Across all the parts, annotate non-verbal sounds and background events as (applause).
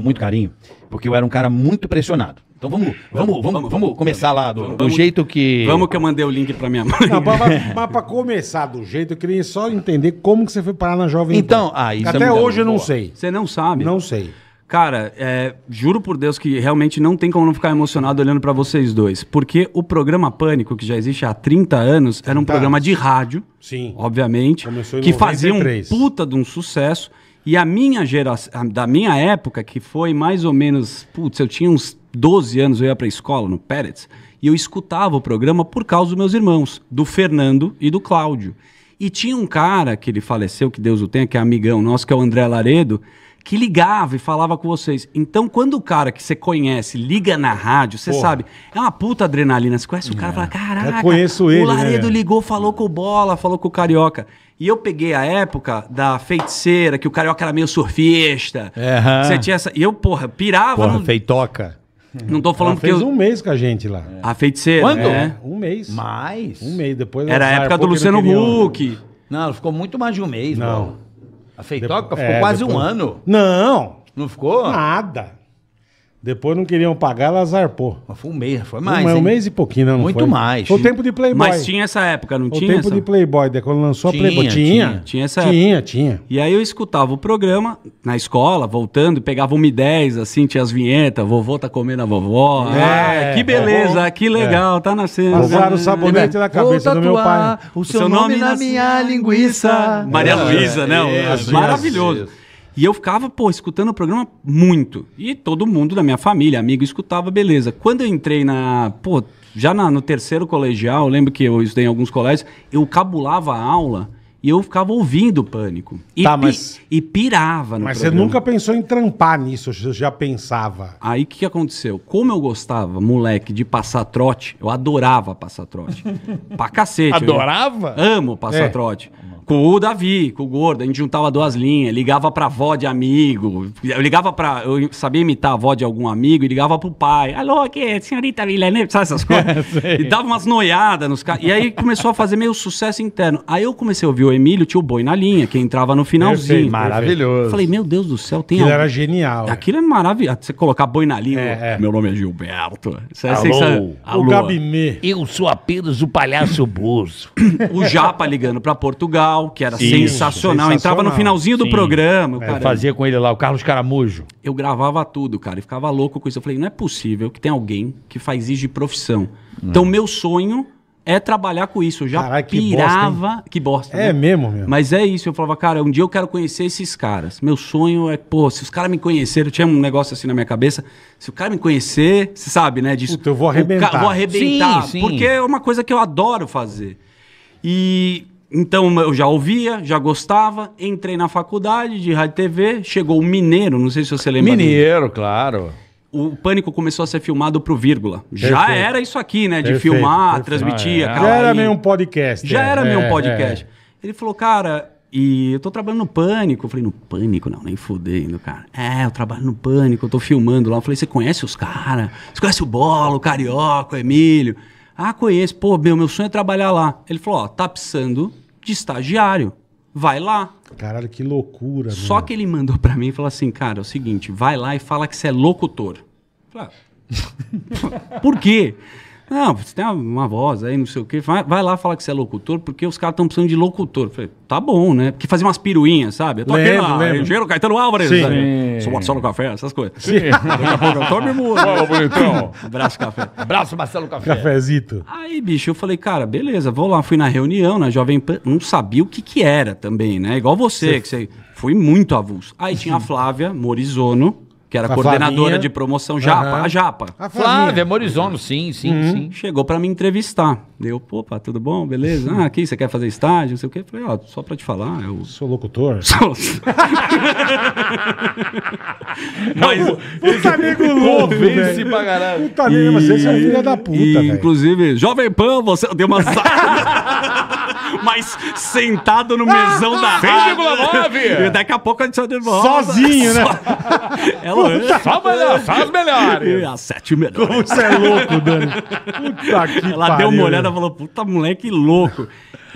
com muito carinho, porque eu era um cara muito pressionado. Então vamos, vamos, vamos, vamos começar lá do, do jeito que. Vamos que eu mandei o link pra minha mãe. Não, mas, mas, pra começar do jeito, eu queria só entender como que você foi parar na Jovem Pan. Então, ah, isso é Até é hoje eu não boa. sei. Você não sabe? Não sei. Cara, é, juro por Deus que realmente não tem como não ficar emocionado olhando para vocês dois. Porque o programa Pânico, que já existe há 30 anos, era um programa anos. de rádio. Sim. Obviamente. Começou em que 93. fazia um puta de um sucesso. E a minha geração, da minha época, que foi mais ou menos, putz, eu tinha uns 12 anos, eu ia para a escola no Pérez, e eu escutava o programa por causa dos meus irmãos, do Fernando e do Cláudio. E tinha um cara que ele faleceu, que Deus o tenha, que é amigão nosso, que é o André Laredo, que ligava e falava com vocês. Então, quando o cara que você conhece liga na rádio, você Porra. sabe, é uma puta adrenalina. Você conhece o cara e é. fala, caraca, eu conheço ele, o Laredo né? ligou, falou com o Bola, falou com o Carioca. E eu peguei a época da feiticeira, que o carioca era meio surfista. É, você tinha essa. E eu, porra, pirava. Porra, no... feitoca. Não tô falando Ela fez que. Fez eu... um mês com a gente lá. É. A feiticeira? Quando? É, um mês. Mais? Um mês. Depois Era a época do Luciano Huck. Não, ela ficou muito mais de um mês, não. Pô. A feitoca ficou é, quase depois... um ano. Não. Não ficou? Nada. Depois não queriam pagar, ela zarpou. Mas foi um mês, foi mais. Um, hein? um mês e pouquinho, não, foi? Muito foi? mais. Foi o tempo de Playboy. Mas tinha essa época, não o tinha? O tempo essa? de Playboy, de né? quando lançou tinha, a Playboy. Tinha, tinha, tinha essa tinha, época. Tinha, E aí eu escutava o programa na escola, voltando, pegava um 10 assim, tinha as vinhetas, vovô tá comendo a vovó. É, ah, que beleza, vovô, que legal, é. tá nascendo. Passaram o né? sabonete é. na cabeça do meu pai. O seu, o seu nome, nome, na minha linguiça. Maria é, Luísa, né? Maravilhoso. E eu ficava, pô, escutando o programa muito. E todo mundo da minha família, amigo, escutava, beleza. Quando eu entrei na. Pô, já na, no terceiro colegial, lembro que eu estudei em alguns colégios, eu cabulava a aula e eu ficava ouvindo o pânico. E, tá, mas... pi, e pirava no Mas programa. você nunca pensou em trampar nisso, você já pensava. Aí o que, que aconteceu? Como eu gostava, moleque, de passar trote, eu adorava passar trote. (laughs) pra cacete. Adorava? Amo passar é. trote. Com o Davi, com o Gordo, a gente juntava duas linhas, ligava pra avó de amigo, eu ligava pra. Eu sabia imitar a avó de algum amigo e ligava pro pai. Alô, aqui é senhorita Villeneuve, sabe essas coisas? (laughs) e dava umas noiadas nos caras. E aí começou a fazer meio sucesso interno. Aí eu comecei a ouvir o Emílio, tinha o boi na linha, que entrava no finalzinho. Perfeito, maravilhoso. Falei, meu Deus do céu, tem Aquilo era genial. Aquilo é maravilhoso. Você colocar boi na linha, é, é. meu nome é Gilberto. Isso é Alô. Assim, é- Alô. O Gabimê. Eu sou apenas o palhaço Bozo. (coughs) o Japa ligando pra Portugal que era sensacional. sensacional. Entrava no finalzinho do programa. É, cara. fazia com ele lá, o Carlos Caramujo. Eu gravava tudo, cara, e ficava louco com isso. Eu falei, não é possível que tem alguém que faz isso de profissão. Hum. Então, meu sonho é trabalhar com isso. Eu já Caraca, pirava. Que bosta. Que bosta é né? mesmo, meu. Mas é isso. Eu falava, cara, um dia eu quero conhecer esses caras. Meu sonho é, pô, se os caras me conheceram, tinha um negócio assim na minha cabeça. Se o cara me conhecer, você sabe, né? Disso, Puta, eu vou arrebentar. Ca... Vou arrebentar. Sim, sim. Porque é uma coisa que eu adoro fazer. E então eu já ouvia, já gostava, entrei na faculdade de rádio e TV, chegou o Mineiro, não sei se você lembra. Mineiro, dele. claro. O Pânico começou a ser filmado pro vírgula. Perfeito. Já era isso aqui, né? De perfeito, filmar, perfeito. transmitir. Ah, é. Já era meio um podcast. Já é. era meio um é, podcast. É. Ele falou, cara, e eu tô trabalhando no Pânico. Eu falei, no Pânico? Não, nem fudendo, cara. É, eu trabalho no Pânico, eu tô filmando lá. Eu falei, você conhece os caras? Você conhece o Bolo, o Carioca, o Emílio? Ah, conheço. Pô, meu, meu sonho é trabalhar lá. Ele falou, ó, tá precisando de estagiário. Vai lá. Caralho, que loucura. Só mano. que ele mandou para mim e falou assim, cara, é o seguinte, vai lá e fala que você é locutor. Eu falei, ah, (laughs) por quê? Não, ah, você tem uma, voz aí, não sei o quê. Vai, vai lá falar que você é locutor, porque os caras estão precisando de locutor. Eu falei, tá bom, né? Porque fazer umas piruinhas, sabe? Eu tô lembro, aqui lá, engenheiro Caetano Álvares. Sim. Né? Sou Marcelo Café, essas coisas. Sim. Daqui a pouco eu (laughs) bonitão. (laughs) Abraço, Café. Abraço, Marcelo Café. Cafézito. Aí, bicho, eu falei, cara, beleza, vou lá. Fui na reunião, na Jovem Pan, não sabia o que que era também, né? Igual você, Sim. que você... Fui muito avulso. Aí tinha a Flávia Morizono, que era a coordenadora Flavinha. de promoção Japa, uhum. a Japa. A Flávia Morizono, uhum. sim, sim, uhum. sim. Chegou para me entrevistar. Deu, opa, tudo bom, beleza? Uhum. Ah, aqui, você quer fazer estágio, não sei o quê. Falei, ó, oh, só para te falar, eu... (laughs) Sou locutor? (laughs) Sou... (laughs) mas... Puta amigo louco, velho. pra caralho. Puta amigo, mas você é filha da puta, e, Inclusive, Jovem Pan, você deu uma reais sentado no mesão da rádio. E daqui a pouco a gente de volta. Sozinho, né? Ela Puta, faz melhor, faz melhor. E a sete melhor. Como você é louco, Dani. Puta que Ela pariu. deu uma olhada e falou, puta moleque louco.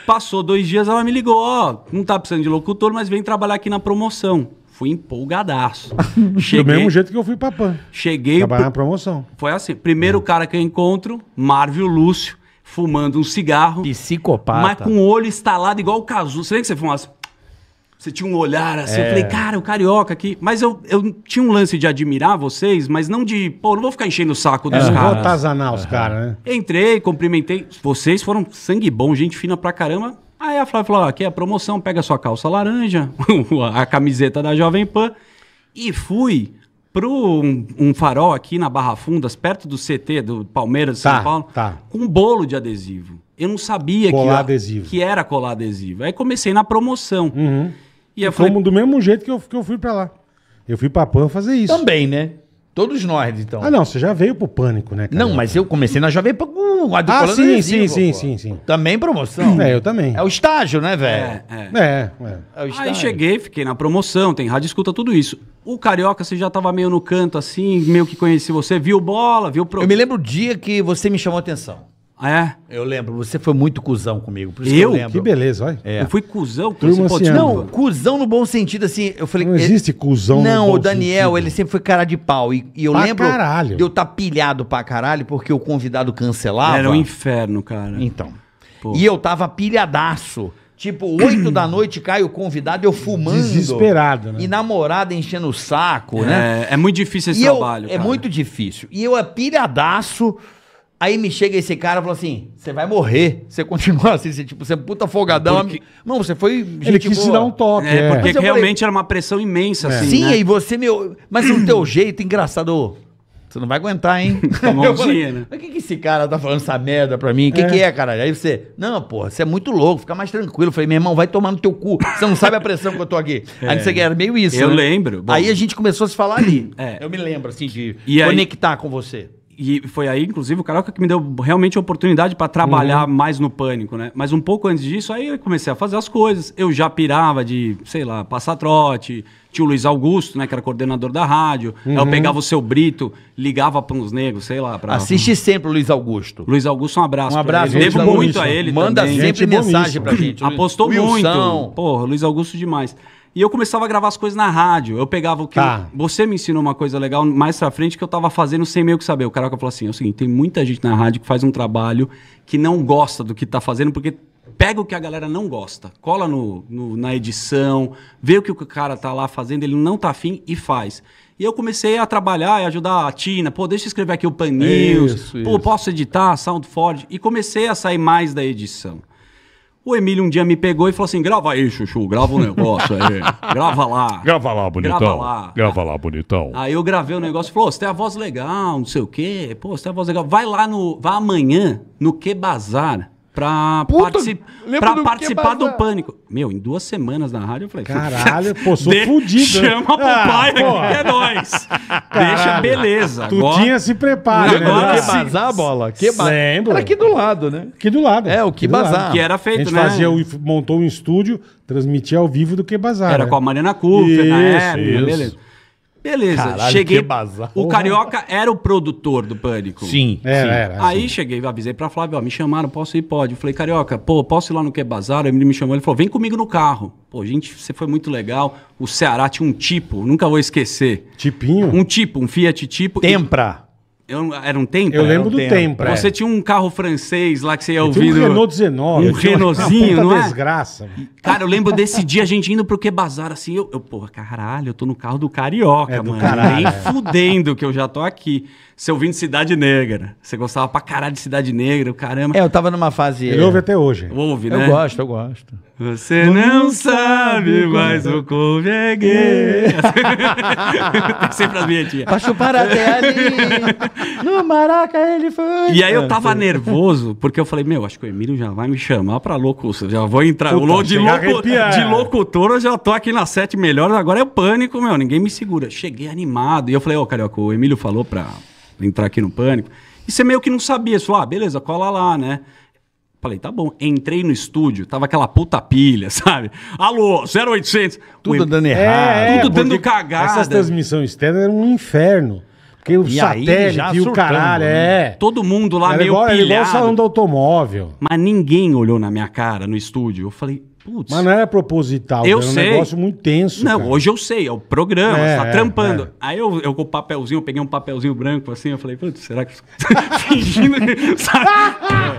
Passou dois dias, ela me ligou, ó, oh, não tá precisando de locutor, mas vem trabalhar aqui na promoção. Fui empolgadaço. (laughs) Cheguei, Do mesmo jeito que eu fui pra PAN. Cheguei. Trabalhar na promoção. Foi assim. Primeiro é. cara que eu encontro, Marvio Lúcio fumando um cigarro. Psicopata. Mas com o olho estalado igual o Cazu. Você vê que você fumasse? Você tinha um olhar assim. É. Eu falei, cara, o carioca aqui. Mas eu, eu tinha um lance de admirar vocês, mas não de, pô, não vou ficar enchendo o saco dos é, caras. Não vou atazanar uhum. os caras, né? Entrei, cumprimentei. Vocês foram sangue bom, gente fina pra caramba. Aí a Flávia falou: aqui é a promoção, pega a sua calça laranja, (laughs) a camiseta da Jovem Pan. E fui para um, um, farol aqui na Barra Fundas, perto do CT do Palmeiras de tá, São Paulo, tá. com um bolo de adesivo. Eu não sabia colar que, que era colar adesivo. Aí comecei na promoção. Uhum. E, como então, do mesmo jeito que eu, que eu fui para lá. Eu fui para a PAN fazer isso. Também, né? Todos nós, então. Ah, não, você já veio pro pânico, né? Não, mas eu comecei na Jovem Pan com a do Ah, sim, sim, sim, sim, sim. Também promoção. É, eu também. É o estágio, né, velho? É, é. É, é. é o Aí cheguei, fiquei na promoção, tem rádio escuta, tudo isso. O Carioca, você já tava meio no canto assim, meio que conheci você, viu bola, viu... Pro... Eu me lembro o dia que você me chamou a atenção. Ah, é. Eu lembro, você foi muito cuzão comigo. Por isso eu? Que, eu lembro. que beleza, olha. É. Eu fui cuzão? Turma assim, pode... Tipo, não, cuzão no bom sentido, assim. Eu falei, não existe ele... cuzão Não, no bom o Daniel, sentido. ele sempre foi cara de pau. E, e eu pra lembro caralho. de eu estar tá pilhado pra caralho, porque o convidado cancelava. Era um inferno, cara. Então. Pô. E eu tava pilhadaço. Tipo, oito da noite cai o convidado, eu fumando. Desesperado, né? E namorada enchendo o saco, né? é, né? É muito difícil esse e trabalho. Eu, é muito difícil. E eu é pilhadaço. Aí me chega esse cara e fala assim: você vai morrer. Você continua assim, você, tipo, você é puta folgadão. Porque... Não, você foi. Gente Ele quis boa. dar um toque. É, é. porque realmente falei... era uma pressão imensa, é. assim. Sim, né? e você me. Mas o teu jeito, engraçado. Você não vai aguentar, hein? (laughs) Tomou um (laughs) dia, né? Mas o que, que esse cara tá falando essa merda pra mim? O que é. que é, caralho? Aí você, não, porra, você é muito louco, fica mais tranquilo. Eu falei, meu irmão, vai tomar no teu cu. Você não sabe a pressão que eu tô aqui. É. Aí você era meio isso. Eu né? lembro. Bom. Aí a gente começou a se falar ali. É. Eu me lembro, assim, de e conectar aí... com você e foi aí, inclusive, o Carioca que me deu realmente a oportunidade para trabalhar uhum. mais no pânico, né? Mas um pouco antes disso, aí eu comecei a fazer as coisas. Eu já pirava de, sei lá, passar trote, tio Luiz Augusto, né, que era coordenador da rádio. Uhum. Aí eu uhum. pegava o seu Brito, ligava para uns negros, sei lá. Pra... Assiste sempre o Luiz Augusto. Luiz Augusto, um abraço. Um abraço. Devo muito a ele. Manda também. sempre gente mensagem para pra gente. Apostou Wilson. muito. Porra, Luiz Augusto demais. E eu começava a gravar as coisas na rádio. Eu pegava o que. Tá. Eu, você me ensinou uma coisa legal mais pra frente que eu tava fazendo sem meio que saber. O cara falou assim: é o seguinte, tem muita gente na rádio que faz um trabalho que não gosta do que tá fazendo, porque pega o que a galera não gosta, cola no, no, na edição, vê o que o cara tá lá fazendo, ele não tá afim e faz. E eu comecei a trabalhar e ajudar a Tina. Pô, deixa eu escrever aqui o Pan News. Isso, Pô, isso. posso editar, Ford E comecei a sair mais da edição. O Emílio um dia me pegou e falou assim: grava aí, Chuchu, grava o um negócio aí. grava lá. (laughs) Grava lá, bonitão. Grava lá. Grava lá, bonitão. Aí eu gravei o negócio e falou: você tem a voz legal, não sei o quê. Pô, você tem a voz legal. Vai lá no. Vai amanhã no Que Bazar pra, partici pra participar do Pânico. Meu, em duas semanas na rádio eu falei... Caralho, pô, sou de fudido. Chama ah, pro pai, que é nóis. Deixa, beleza. Tudinha se prepara, né? Agora, Que bazar, bola. Que bazar. Era aqui do lado, né? Aqui do lado. É, o que bazar. Que era feito, a gente né? Fazia, montou um estúdio, transmitia ao vivo do que bazar. Era né? com a Mariana Curva né? época, beleza. Beleza, Caralho, cheguei. O né? Carioca era o produtor do Pânico. Sim, é, era. Aí sim. cheguei, avisei pra Flávio, ó, me chamaram, posso ir? Pode. Eu falei, Carioca, pô, posso ir lá no Que Bazar? Ele me chamou, ele falou, vem comigo no carro. Pô, gente, você foi muito legal. O Ceará tinha um tipo, nunca vou esquecer. Tipinho? Um tipo, um Fiat tipo. Tempra. E... Eu, era um tempo? Eu lembro um do tempo. É. Você tinha um carro francês lá que você ia eu ouvindo. um Renault 19. Um Renaultzinho, não é? desgraça. Cara, eu lembro desse dia a gente indo pro Que Bazar, assim, eu, eu porra, caralho, eu tô no carro do Carioca, é, mano. Do caralho, Nem é. fudendo que eu já tô aqui. Você ouvindo Cidade Negra. Você gostava pra caralho de Cidade Negra, caramba. É, eu tava numa fase... Ele ouve até hoje. Ouve, né? Eu gosto, eu gosto. Você não sabe, mas o couve é gay. (laughs) Sempre as vinhetinhas. Passou para até ali. No Maraca ele foi. E aí eu ah, tava nervoso, porque eu falei, meu, acho que o Emílio já vai me chamar pra louco. Já vou entrar. Puta, o de, louco, de locutor eu já tô aqui na sete melhores. Agora é o pânico, meu. Ninguém me segura. Cheguei animado. E eu falei, ô, oh, Carioca, o Emílio falou pra entrar aqui no pânico. E você meio que não sabia. Você falou, ah, beleza, cola lá, né? Falei, tá bom. Entrei no estúdio, tava aquela puta pilha, (laughs) sabe? Alô, 0800. Tudo em... dando é, errado. É, tudo dando cagada. Essas transmissões externas eram um inferno. Porque o e satélite aí, e o caralho, né? é. Todo mundo lá era meio igual, pilhado. Era igual o salão do automóvel. Mas ninguém olhou na minha cara no estúdio. Eu falei, Putz. Mas não era proposital, eu era sei. um negócio muito tenso. Não, cara. hoje eu sei, é o programa, é, você tá é, trampando. É. Aí eu, eu com o papelzinho, eu peguei um papelzinho branco assim, eu falei, putz, será que. (laughs) Fingindo que. Sabe?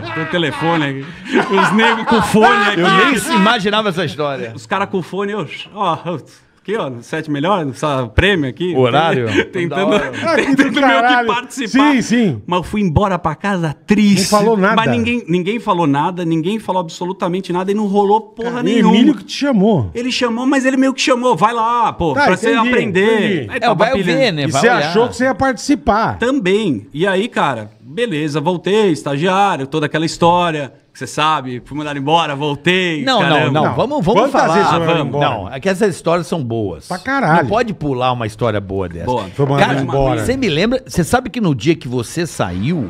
É, tem telefone aqui. Os negros com fone aqui. Eu nem imaginava essa história. Os caras com fone, eu. Ó, oh, aqui, ó, sete melhor, essa prêmio aqui. Horário? (laughs) Tentando, (laughs) tentando ah, meio que participar. Sim, sim. Mas eu fui embora pra casa triste. Não falou nada. Mas ninguém, ninguém falou nada, ninguém falou absolutamente nada e não rolou porra Cara, nenhuma. O Emílio que te chamou. Ele chamou, mas ele meio que chamou, vai lá, pô, tá, pra entendi, você aprender. Aí, é, vai pilhando. ver, né? E você olhar. achou que você ia participar. Também. E aí, cara, beleza, voltei, estagiário, toda aquela história. Você sabe, fui mandado embora, voltei. Não, não, não. Vamos, vamos falar. Vezes ah, vamos. Embora? Não, é que essas histórias são boas. Pra caralho. Não pode pular uma história boa dessa. Boa. Foi mandado Cara, embora. Você me lembra? Você sabe que no dia que você saiu,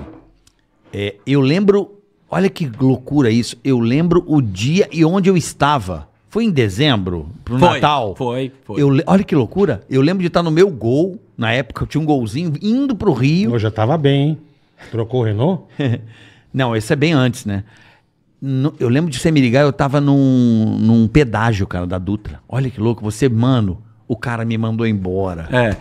é, eu lembro. Olha que loucura isso. Eu lembro o dia e onde eu estava. Foi em dezembro, pro foi, Natal. Foi, foi. Eu, olha que loucura. Eu lembro de estar no meu gol. Na época eu tinha um golzinho indo pro Rio. Eu já tava bem, hein? Trocou o Renault? (laughs) não, esse é bem antes, né? eu lembro de você me ligar, eu tava num, num pedágio, cara, da Dutra. Olha que louco, você, mano, o cara me mandou embora. É.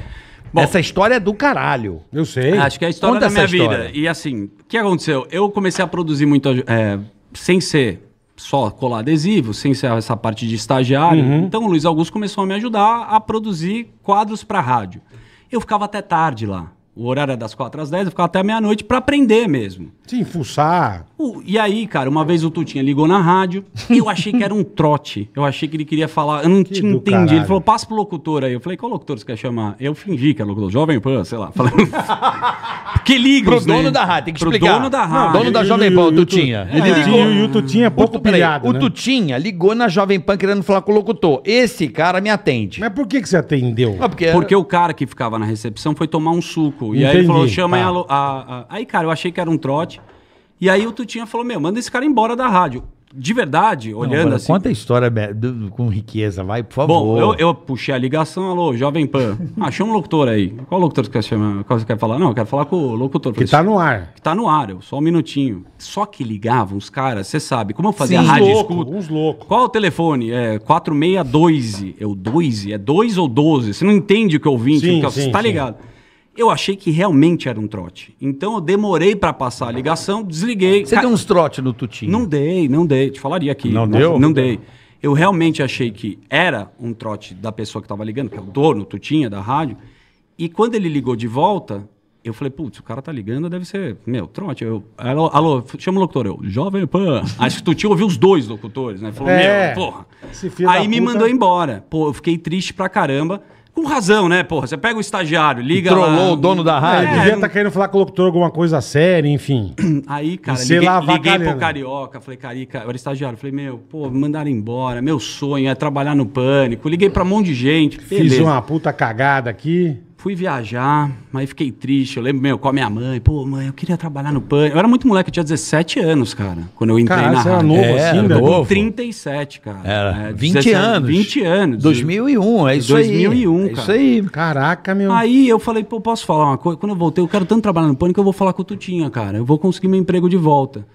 Bom, essa história é do caralho. Eu sei. Ah, acho que é a história Conta da minha história. vida. E assim, o que aconteceu? Eu comecei a produzir muito, é, sem ser só colar adesivo, sem ser essa parte de estagiário. Uhum. Então o Luiz Augusto começou a me ajudar a produzir quadros para rádio. Eu ficava até tarde lá. O horário era é das 4 às 10, eu ficava até meia-noite para aprender mesmo. Sim, fuçar. O- e aí, cara, uma vez o Tutinha ligou na rádio e eu achei que era um trote. Eu achei que ele queria falar. Eu não Que tinha entendido. caralho. Ele falou, passa pro locutor aí. Eu falei, qual locutor você quer chamar? Eu fingi que era locutor. Jovem Pan, sei lá. Falei, (laughs) que liga Pro dono da rádio, tem que Pro explicar. dono da rádio. Não, dono da Jovem Pan, o Tutinha. Ele é. ligou. E o Tutinha é pouco tu, o né? Tutinha ligou na Jovem Pan querendo falar com o locutor. Esse cara me atende. Mas por que, que você atendeu? Ah, porque, Porque o cara que ficava na recepção foi tomar um suco Entendi. E aí ele falou, chama tá. a, a, a, Aí, cara, eu achei que era um trote. E aí o Tutinha falou, meu, manda esse cara embora da rádio. De verdade, olhando assim. Conta a história né, com riqueza, vai, por favor. Bom, eu, eu puxei a ligação, alô, Jovem Pan. Ah, (laughs) chama um locutor aí. Qual locutor você quer chamar? Qual você quer falar? Não, eu quero falar com o locutor. Que tá no ar. Que tá no ar, eu, só um minutinho. Só que ligavam os caras, você sabe, como eu fazia Sim, rádio louco, escuta. Uns loucos. Qual o telefone? É 462. Eu, 2? É 2 é ou 12? Você não entende o que eu ouvi, sim, então, tá ligado. Sim eu achei que realmente era um trote. Então eu demorei para passar a ligação, desliguei. Você ca... deu uns trote no Tutinho? Não dei, não dei. Te falaria aqui. Não, não deu? Não dei. Eu realmente achei que era um trote da pessoa que estava ligando, que é o dono, Tutinha, da rádio. E quando ele ligou de volta, eu falei, putz, o cara tá ligando, deve ser, meu, trote. Eu, alô, alô, chama o locutor. Eu, Jovem Pan. (laughs) Acho que Tutinho ouviu os dois locutores, né? Falou, é, meu, porra. Aí me puta... mandou embora. Pô, eu fiquei triste pra caramba. Com razão, né, porra? Você pega o estagiário, liga Trollou lá... o dono da né? rádio. É, devia estar tá querendo falar com o locutor alguma coisa séria, enfim. (clears throat) Aí, cara, e liguei, liguei pro Carioca, falei, Carica, eu era estagiário, falei, meu, pô, me mandaram embora, meu sonho é trabalhar no pânico. Liguei pra um monte de gente. Beleza. Fiz uma puta cagada aqui fui viajar, mas fiquei triste. Eu lembro, meu, com a minha mãe. Pô, mãe, eu queria trabalhar no PAN. Eu era muito moleque, eu tinha 17 anos, cara, quando eu entrei Caraca, na você Era novo, é, assim, era né? novo. 37, cara. Era. É, 20 17, anos. 20 anos. 2001, é isso 2001, aí. 2001, cara. É isso aí. Caraca, meu. Aí eu falei, pô, posso falar uma coisa? Quando eu voltei, eu quero tanto trabalhar no Pânico, eu vou falar com o Tutinha, cara. Eu vou conseguir meu emprego de volta.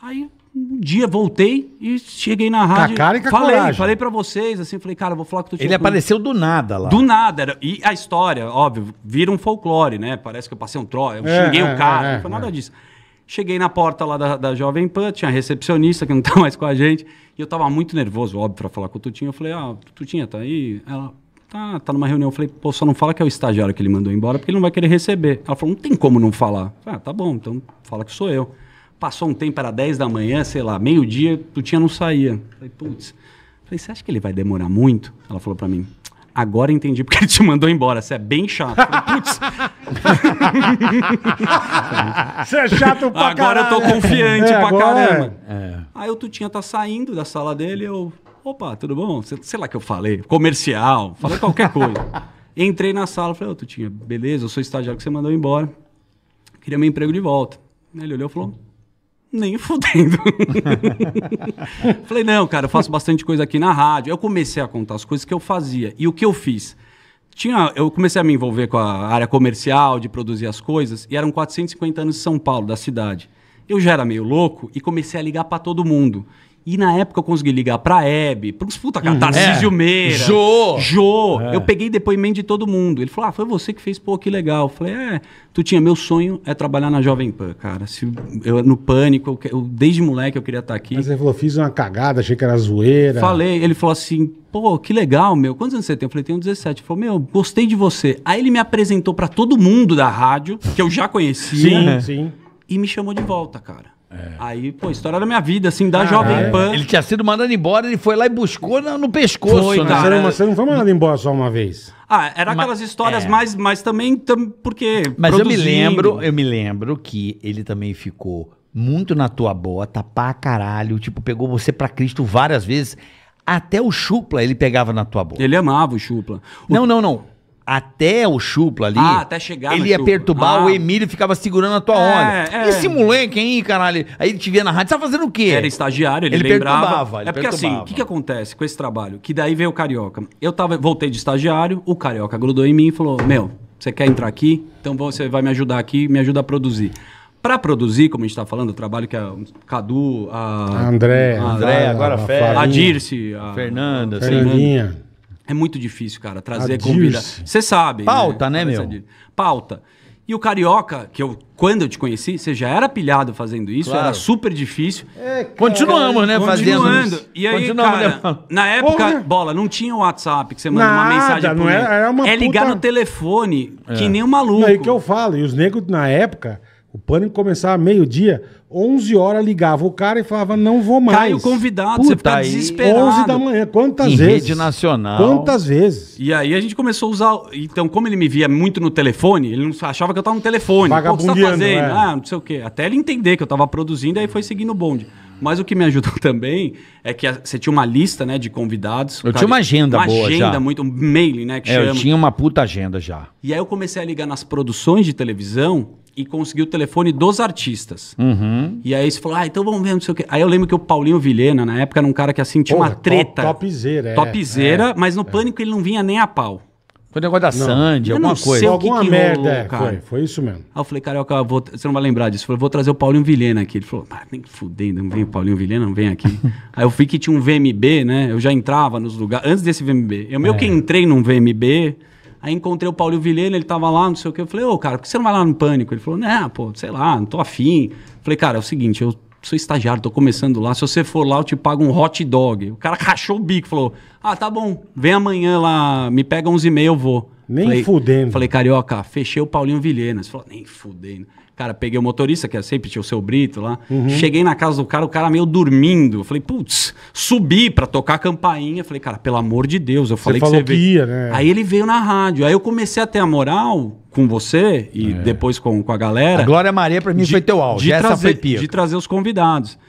Aí um dia voltei e cheguei na rádio. Com a cara e com a falei, coragem. falei pra vocês, assim, falei, cara, vou falar que tu tô Ele apareceu do nada lá. Do nada. Era, e a história, óbvio, vira um folclore, né? Parece que eu passei um troço eu é, xinguei o é, um cara, é, não foi nada é. disso. Cheguei na porta lá da, da Jovem Pan, tinha a recepcionista que não (laughs) tá mais com a gente. E eu tava muito nervoso, óbvio, pra falar com o Tutinho. Eu falei, ah, Tutinha, tá aí? Ela, tá, tá numa reunião. Eu falei, pô, só não fala que é o estagiário que ele mandou embora, porque ele não vai querer receber. Ela falou, não tem como não falar. Eu falei, ah, tá bom, então fala que sou eu. Passou um tempo, era 10 da manhã, sei lá, meio-dia, o tinha não saía. Falei, putz. Falei, você acha que ele vai demorar muito? Ela falou para mim, agora entendi porque ele te mandou embora. Você é bem chato. Putz. (laughs) Você é chato pra agora caralho. Agora eu tô confiante é, pra é. caramba. É. Aí o Tutinha tá saindo da sala dele eu... Opa, tudo bom? Sei lá que eu falei. Comercial. Falei qualquer coisa. (laughs) Entrei na sala falei, ô oh, Tutinha, beleza, eu sou estagiário que você mandou embora. Queria meu emprego de volta. Ele olhou e falou, nem fudendo. (laughs) Falei, não, cara, eu faço bastante coisa aqui na rádio. Eu comecei a contar as coisas que eu fazia. E o que eu fiz? Tinha, eu comecei a me envolver com a área comercial, de produzir as coisas, e eram 450 anos de São Paulo, da cidade. Eu já era meio louco e comecei a ligar para todo mundo. E na época eu consegui ligar pra Hebe, pros puta cara, uhum. Tarcísio é. Meira. Jô! Jô! É. Eu peguei depoimento de todo mundo. Ele falou: ah, foi você que fez, pô, que legal. Eu falei: é, tu tinha, meu sonho é trabalhar na Jovem Pan, cara. Se eu, no pânico, eu, eu, desde moleque eu queria estar tá aqui. Mas ele falou: fiz uma cagada, achei que era zoeira. Falei, ele falou assim: pô, que legal, meu. Quantos anos você tem? Eu falei: tenho 17. Ele falou: meu, gostei de você. Aí ele me apresentou pra todo mundo da rádio, que eu já conhecia. Sim, sim. E me chamou de volta, cara. É. Aí, pô, história da minha vida, assim, da ah, Jovem Pan. Ele tinha sido mandado embora, ele foi lá e buscou no, no pescoço. Foi, né? Cara, você, não, foi mandado embora só uma vez. Ah, era aquelas histórias é. mais, mas também tam, porque. Mas eu me lembro, eu me lembro que ele também ficou muito na tua bota, pra caralho. Tipo, pegou você pra Cristo várias vezes. Até o chupla ele pegava na tua bota. Ele amava o chupla. O... Não, não, não até o chupla ali, ah, até chegar ele ia chupla. perturbar, ah. o Emílio ficava segurando a tua é, onda. É. Esse moleque hein caralho, aí ele te via na rádio, você tá fazendo o quê? Era estagiário, ele, ele lembrava. Perturbava, ele é porque assim, perturbava. assim, o que, que acontece com esse trabalho? Que daí veio o Carioca. Eu tava, voltei de estagiário, o Carioca grudou em mim e falou, meu, você quer entrar aqui? Então você vai me ajudar aqui, me ajuda a produzir. Para produzir, como a gente está falando, o trabalho que a Cadu, a. André, a André, agora a, a, a Dirce, a Fernanda, Fernandinha. Fernanda. É muito difícil, cara, trazer Adios. comida. Você sabe. Né? Pauta, né, né meu? Pauta. E o carioca, que eu, quando eu te conheci, você já era pilhado fazendo isso, claro. era super difícil. É, Continuamos, né? Continuando. E aí, cara, né, na época, Porra. bola, não tinha o WhatsApp que você manda Nada, uma mensagem pro não era, era uma É ligar puta... no telefone, é. que nem um maluco. É aí que eu falo, e os negros na época o pânico começava meio-dia, 11 horas ligava o cara e falava, não vou mais. Caiu o convidado, Puta, você fica aí, desesperado. 11 da manhã, quantas em vezes? rede nacional. Quantas vezes? E aí a gente começou a usar... Então, como ele me via muito no telefone, ele não achava que eu estava no telefone. Vagabundeando, Pô, tá né? fazendo? É. Ah, não sei o quê. Até ele entender que eu estava produzindo, aí foi seguindo o bonde. Mas o que me ajudou (laughs) também é que você tinha uma lista né, de convidados. Eu cara, tinha uma agenda uma boa agenda já. muito, um mailing, né, que é, chama. Eu tinha uma puta agenda já. E aí eu comecei a ligar nas produções de televisão e conseguiu o telefone dos artistas. Uhum. E aí você falou, ah, então vamos ver, não sei o quê. Aí eu lembro que o Paulinho Vilhena, na época, era um cara que assim tinha Porra, uma treta. Top, topzeira, é. Topzeira, é, mas no é. pânico ele não vinha nem a pau. Foi um negócio da Sandy, alguma não coisa. Sei alguma que merda, rolou, é, cara. Foi, foi isso mesmo. Aí eu falei, cara, eu vou, você não vai lembrar disso. Eu falei, vou trazer o Paulinho Vilhena aqui. Ele falou, ah nem fudendo, não vem o Paulinho Vilhena, não vem aqui. (laughs) aí eu fui que tinha um VMB, né? Eu já entrava nos lugares, antes desse VMB. Eu meio é. que entrei num VMB Aí encontrei o Paulinho Vilhena, ele tava lá, não sei o que. Eu falei, ô, cara, por que você não vai lá no pânico? Ele falou, né, pô, sei lá, não tô afim. falei, cara, é o seguinte, eu sou estagiário, tô começando lá. Se você for lá, eu te pago um hot dog. O cara rachou o bico, falou: Ah, tá bom, vem amanhã lá, me pega uns e meia, eu vou. Nem falei, fudendo. Falei, carioca, fechei o Paulinho ele Falou, nem fudendo. Cara, peguei o motorista, que é, sempre tinha o seu Brito lá. Uhum. Cheguei na casa do cara, o cara meio dormindo. Eu falei, putz, subi pra tocar a campainha. falei, cara, pelo amor de Deus, eu falei você que falou você que ia, né? Aí ele veio na rádio. Aí eu comecei a ter a moral com você e é. depois com, com a galera. A Glória Maria, pra mim, de, foi teu áudio. De Essa trazer, foi pia. De trazer os convidados.